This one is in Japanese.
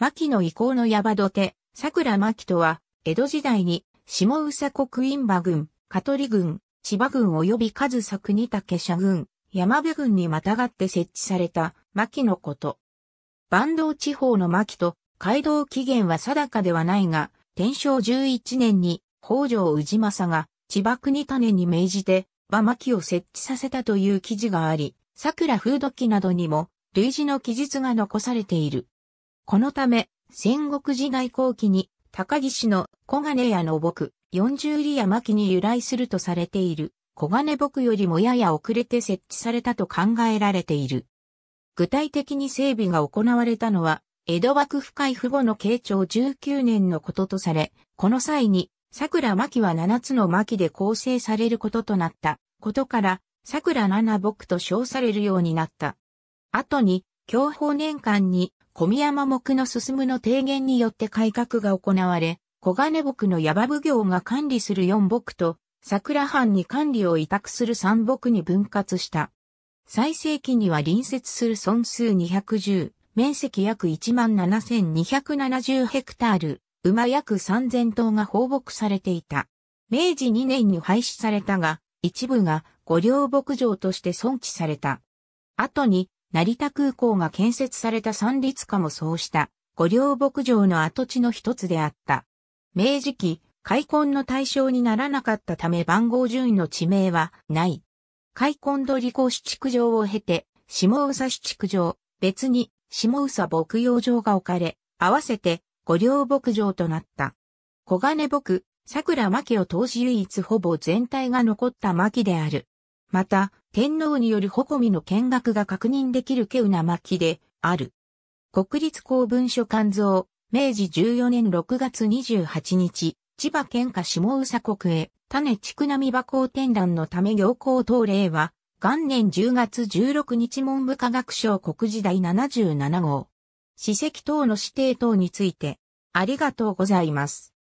牧の遺構の矢場土手、桜牧とは、江戸時代に、下宇佐国院馬郡、香取郡、千葉郡及び数作に武社郡、山部郡にまたがって設置された、牧のこと。坂東地方の牧と、街道起源は定かではないが、天正11年に、北条氏政が、千葉国種に命じて、馬牧を設置させたという記事があり、桜風土記などにも、類似の記述が残されている。このため、戦国時代後期に、高岸の小金屋の僕、四十里山木に由来するとされている、小金僕よりもやや遅れて設置されたと考えられている。具体的に整備が行われたのは、江戸幕府海府後の慶長19年のこととされ、この際に、桜巻は七つの巻で構成されることとなったことから、桜七木と称されるようになった。後に、享保年間に小宮山木の進むの提言によって改革が行われ、小金木の矢場奉行が管理する四木と、桜藩に管理を委託する三木に分割した。最盛期には隣接する損数210、面積約17,270ヘクタール、馬約3000頭が放牧されていた。明治2年に廃止されたが、一部が御料牧場として存置された。後に成田空港が建設された三立家もそうした御料牧場の跡地の一つであった。明治期、開墾の対象にならなかったため番号順位の地名はない。開墾取子市畜場を経て、下宇佐市畜場、別に下宇佐牧養場が置かれ、合わせて御料牧場となった。小金牧、桜牧を通し唯一ほぼ全体が残った牧である。また、天皇による護みの見学が確認できる稀有な巻である。国立公文書館蔵、明治14年6月28日、千葉県下下宇佐国へ、種畜並馬校展覧のため行行当令は、元年10月16日文部科学省国時代77号。史跡等の指定等について、ありがとうございます。